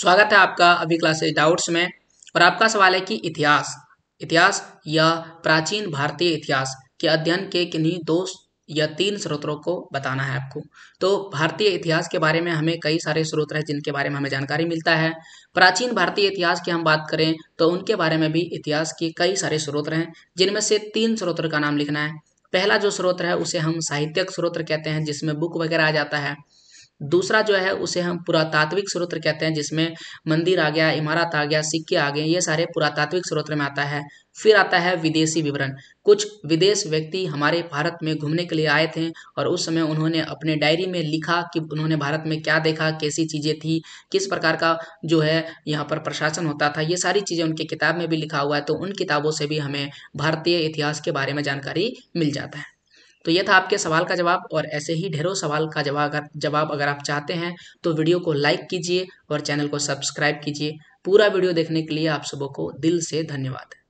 स्वागत है आपका अभी क्लास डाउट्स में और आपका सवाल है कि इतिहास इतिहास या प्राचीन भारतीय इतिहास के अध्ययन के किन्हीं दो या तीन स्रोतों को बताना है आपको तो भारतीय इतिहास के बारे में हमें कई सारे स्रोत हैं जिनके बारे में हमें जानकारी मिलता है प्राचीन भारतीय इतिहास की हम बात करें तो उनके बारे में भी इतिहास के कई सारे स्रोत हैं जिनमें से तीन स्रोत का नाम लिखना है पहला जो स्रोत है उसे हम साहित्यक स्रोत कहते हैं जिसमें बुक वगैरह आ जाता है दूसरा जो है उसे हम पुरातात्विक स्रोत कहते हैं जिसमें मंदिर आ गया इमारत आ गया सिक्के आ गए ये सारे पुरातात्विक स्रोत में आता है फिर आता है विदेशी विवरण कुछ विदेश व्यक्ति हमारे भारत में घूमने के लिए आए थे और उस समय उन्होंने अपने डायरी में लिखा कि उन्होंने भारत में क्या देखा कैसी चीज़ें थी किस प्रकार का जो है यहाँ पर प्रशासन होता था ये सारी चीज़ें उनके किताब में भी लिखा हुआ है तो उन किताबों से भी हमें भारतीय इतिहास के बारे में जानकारी मिल जाता है तो यह था आपके सवाल का जवाब और ऐसे ही ढेरों सवाल का जवाब अगर जवाब अगर आप चाहते हैं तो वीडियो को लाइक कीजिए और चैनल को सब्सक्राइब कीजिए पूरा वीडियो देखने के लिए आप सबों को दिल से धन्यवाद